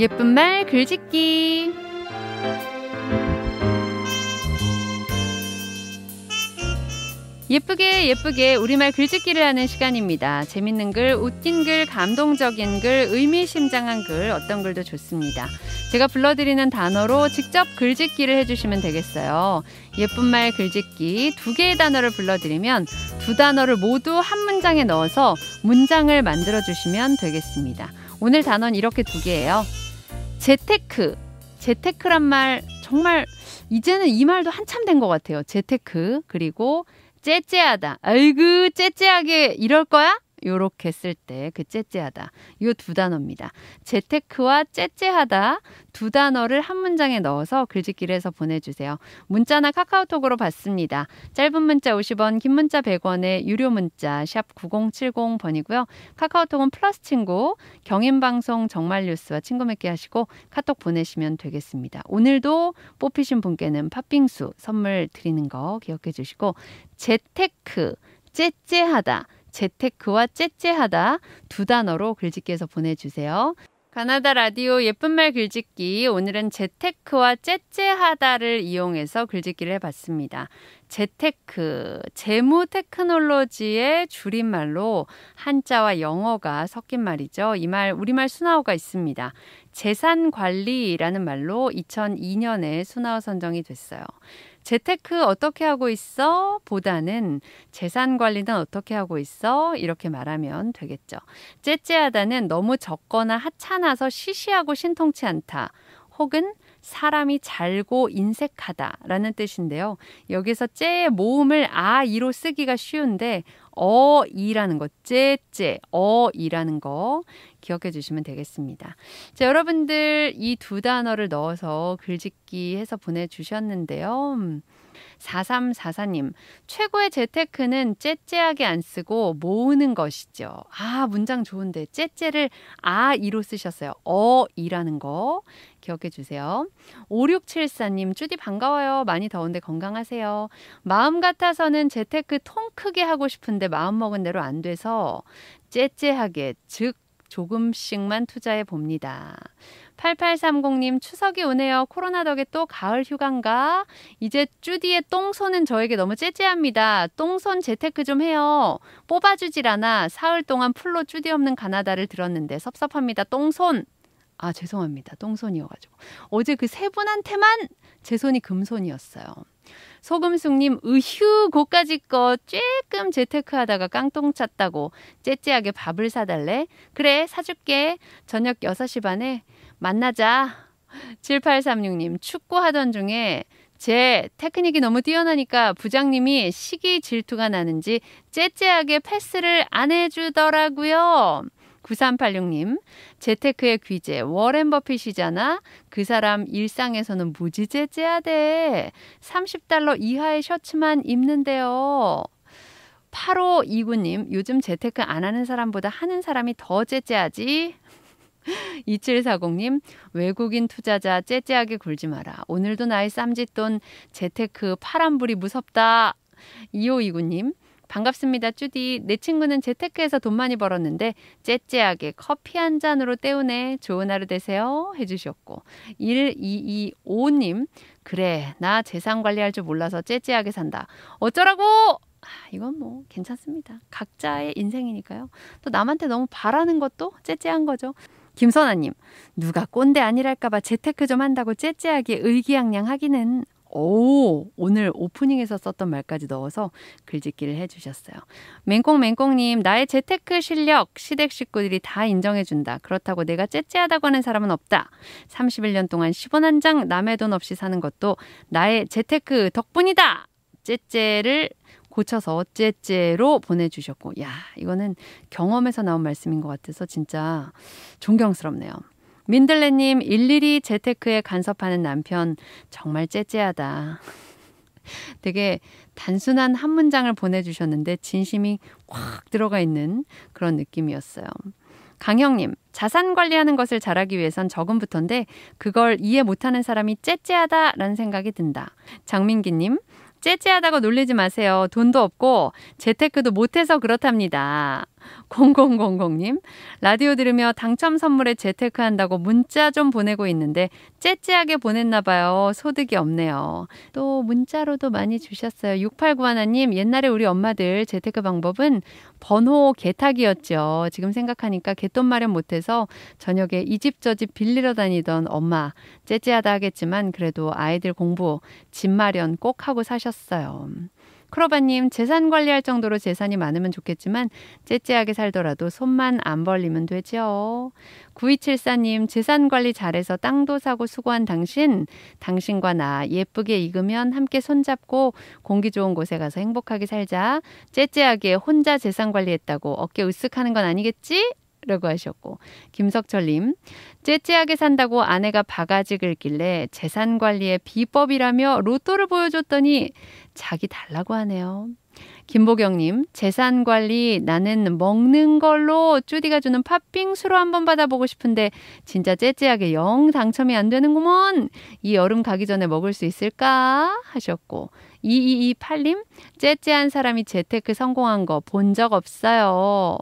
예쁜 말 글짓기 예쁘게 예쁘게 우리말 글짓기를 하는 시간입니다. 재밌는 글, 웃긴 글, 감동적인 글, 의미심장한 글, 어떤 글도 좋습니다. 제가 불러드리는 단어로 직접 글짓기를 해주시면 되겠어요. 예쁜 말 글짓기 두 개의 단어를 불러드리면 두 단어를 모두 한 문장에 넣어서 문장을 만들어주시면 되겠습니다. 오늘 단어는 이렇게 두 개예요. 재테크. 재테크란 말 정말 이제는 이 말도 한참 된 것 같아요. 재테크. 그리고 째째하다. 아이고, 째째하게 이럴 거야? 요렇게 쓸 때그 째째하다 요 두 단어입니다. 재테크와 째째하다 두 단어를 한 문장에 넣어서 글짓기를해서 보내주세요. 문자나 카카오톡으로 받습니다. 짧은 문자 50원, 긴 문자 100원에 유료 문자 샵 9070번이고요. 카카오톡은 플러스 친구, 경인방송 정말뉴스와 친구 맺기 하시고 카톡 보내시면 되겠습니다. 오늘도 뽑히신 분께는 팥빙수 선물 드리는 거 기억해 주시고 재테크, 째째하다 재테크와 째째하다 두 단어로 글짓기에서 보내주세요. 가나다 라디오 예쁜 말 글짓기 오늘은 재테크와 째째하다를 이용해서 글짓기를 해봤습니다. 재테크, 재무 테크놀로지의 줄임말로 한자와 영어가 섞인 말이죠. 이 말 우리말 순화어가 있습니다. 재산 관리라는 말로 2002년에 순화어 선정이 됐어요. 재테크 어떻게 하고 있어? 보다는 재산 관리는 어떻게 하고 있어? 이렇게 말하면 되겠죠. 째째하다는 너무 적거나 하찮아서 시시하고 신통치 않다. 혹은 사람이 잘고 인색하다라는 뜻인데요. 여기서 째의 모음을 아이로 쓰기가 쉬운데 어이라는 거, 째째, 어이라는 거 기억해 주시면 되겠습니다. 자, 여러분들 이 두 단어를 넣어서 글짓기 해서 보내주셨는데요. 4344님, 최고의 재테크는 째째하게 안 쓰고 모으는 것이죠. 아, 문장 좋은데, 째째를 아, 이로 쓰셨어요. 어, 이라는 거. 기억해 주세요. 5674님, 쭈디 반가워요. 많이 더운데 건강하세요. 마음 같아서는 재테크 통 크게 하고 싶은데 마음먹은 대로 안 돼서 째째하게, 즉, 조금씩만 투자해 봅니다. 8830님 추석이 오네요. 코로나 덕에 또 가을 휴강가. 이제 쭈디의 똥손은 저에게 너무 째째합니다. 똥손 재테크 좀 해요. 뽑아주질 않아. 사흘 동안 풀로 쭈디 없는 가나다를 들었는데 섭섭합니다. 똥손. 아 죄송합니다. 똥손이어가지고 어제 그 세 분한테만 제 손이 금손이었어요. 소금숙님 으휴 고까지 거 쬐끔 재테크하다가 깡통 찼다고 째째하게 밥을 사달래? 그래 사줄게. 저녁 6시 반에 만나자. 7836님 축구하던 중에 제 테크닉이 너무 뛰어나니까 부장님이 시기 질투가 나는지 째째하게 패스를 안 해주더라고요. 9386님, 재테크의 귀재, 워렌 버핏이잖아? 그 사람 일상에서는 무지 제재야 돼. 30달러 이하의 셔츠만 입는데요. 8호 이구님, 요즘 재테크 안 하는 사람보다 하는 사람이 더째재하지 2740님, 외국인 투자자 째째하게 굴지 마라. 오늘도 나의 쌈짓돈 재테크 파란불이 무섭다. 2529님, 반갑습니다, 쭈디. 내 친구는 재테크에서 돈 많이 벌었는데 째째하게 커피 한 잔으로 때우네. 좋은 하루 되세요. 해주셨고 1225님 그래 나 재산 관리할 줄 몰라서 째째하게 산다. 어쩌라고? 아, 이건 뭐 괜찮습니다. 각자의 인생이니까요. 또 남한테 너무 바라는 것도 째째한 거죠. 김선아님, 누가 꼰대 아니랄까봐 재테크 좀 한다고 째째하게 의기양양하기는 오, 오늘 오프닝에서 썼던 말까지 넣어서 글짓기를 해주셨어요. 맹꽁맹꽁님, 나의 재테크 실력, 시댁 식구들이 다 인정해준다. 그렇다고 내가 째째하다고 하는 사람은 없다. 31년 동안 10원 한 장 남의 돈 없이 사는 것도 나의 재테크 덕분이다! 째째를 고쳐서 째째로 보내주셨고, 야, 이거는 경험에서 나온 말씀인 것 같아서 진짜 존경스럽네요. 민들레님, 일일이 재테크에 간섭하는 남편, 정말 째째하다. 되게 단순한 한 문장을 보내주셨는데, 진심이 확 들어가 있는 그런 느낌이었어요. 강형님, 자산 관리하는 것을 잘하기 위해선 적음부터인데, 그걸 이해 못하는 사람이 째째하다라는 생각이 든다. 장민기님, 째째하다고 놀리지 마세요. 돈도 없고 재테크도 못해서 그렇답니다. 0000님, 라디오 들으며 당첨 선물에 재테크한다고 문자 좀 보내고 있는데, 째째하게 보냈나봐요. 소득이 없네요. 또 문자로도 많이 주셨어요. 6891님, 옛날에 우리 엄마들 재테크 방법은 번호 개탁이었죠 지금 생각하니까 개돈 마련 못해서 저녁에 이 집 저 집 빌리러 다니던 엄마, 째째하다 하겠지만, 그래도 아이들 공부, 집 마련 꼭 하고 사셨어요. 크로바님 재산 관리할 정도로 재산이 많으면 좋겠지만 째째하게 살더라도 손만 안 벌리면 되죠. 9274님 재산 관리 잘해서 땅도 사고 수고한 당신 당신과 나 예쁘게 익으면 함께 손잡고 공기 좋은 곳에 가서 행복하게 살자 째째하게 혼자 재산 관리했다고 어깨 으쓱하는 건 아니겠지? 라고 하셨고 김석철님 째째하게 산다고 아내가 바가지 긁길래 재산 관리의 비법이라며 로또를 보여줬더니 자기 달라고 하네요. 김보경님 재산 관리 나는 먹는 걸로 쭈디가 주는 팥빙수로 한번 받아보고 싶은데 진짜 째째하게 영 당첨이 안 되는구먼 이 여름 가기 전에 먹을 수 있을까 하셨고 2228님 째째한 사람이 재테크 성공한 거 본 적 없어요.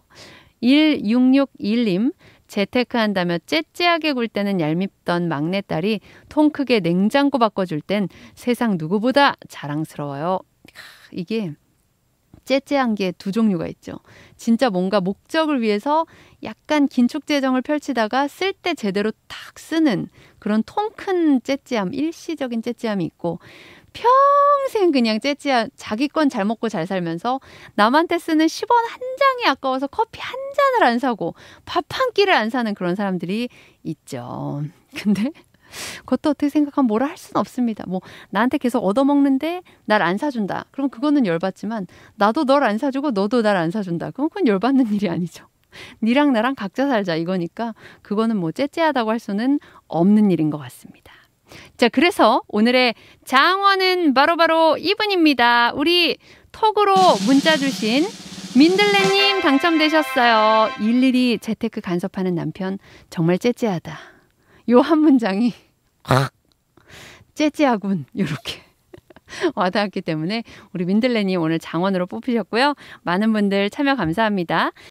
1661님, 재테크한다며 째째하게 굴 때는 얄밉던 막내딸이 통 크게 냉장고 바꿔줄 땐 세상 누구보다 자랑스러워요. 이게 째째한 게 두 종류가 있죠. 진짜 뭔가 목적을 위해서 약간 긴축재정을 펼치다가 쓸 때 제대로 탁 쓰는 그런 통 큰 째째함, 일시적인 째째함이 있고 평생 그냥 째찌야 자기 건 잘 먹고 잘 살면서 남한테 쓰는 10원 한 장이 아까워서 커피 한 잔을 안 사고 밥 한 끼를 안 사는 그런 사람들이 있죠. 근데 그것도 어떻게 생각하면 뭐라 할 수는 없습니다. 뭐 나한테 계속 얻어먹는데 날 안 사준다. 그럼 그거는 열받지만 나도 널 안 사주고 너도 날 안 사준다. 그럼 그건 열받는 일이 아니죠. 니랑 나랑 각자 살자 이거니까 그거는 뭐 째째하다고 할 수는 없는 일인 것 같습니다. 자, 그래서 오늘의 장원은 바로바로 바로 이분입니다. 우리 톡으로 문자 주신 민들레님 당첨되셨어요. 일일이 재테크 간섭하는 남편 정말 째째하다. 요 한 문장이 아. 째째하군 요렇게 와닿았기 때문에 우리 민들레님 오늘 장원으로 뽑히셨고요. 많은 분들 참여 감사합니다.